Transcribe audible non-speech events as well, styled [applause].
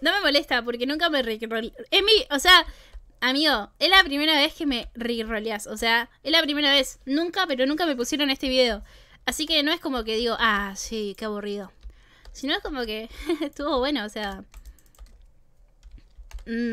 No me molesta porque nunca me Es mi, o sea, amigo, es la primera vez que me rigroleas O sea, es la primera vez. Nunca, pero nunca me pusieron este video. Así que no es como que digo, ah, sí, qué aburrido. Sino es como que [laughs] estuvo bueno, o sea. Mm,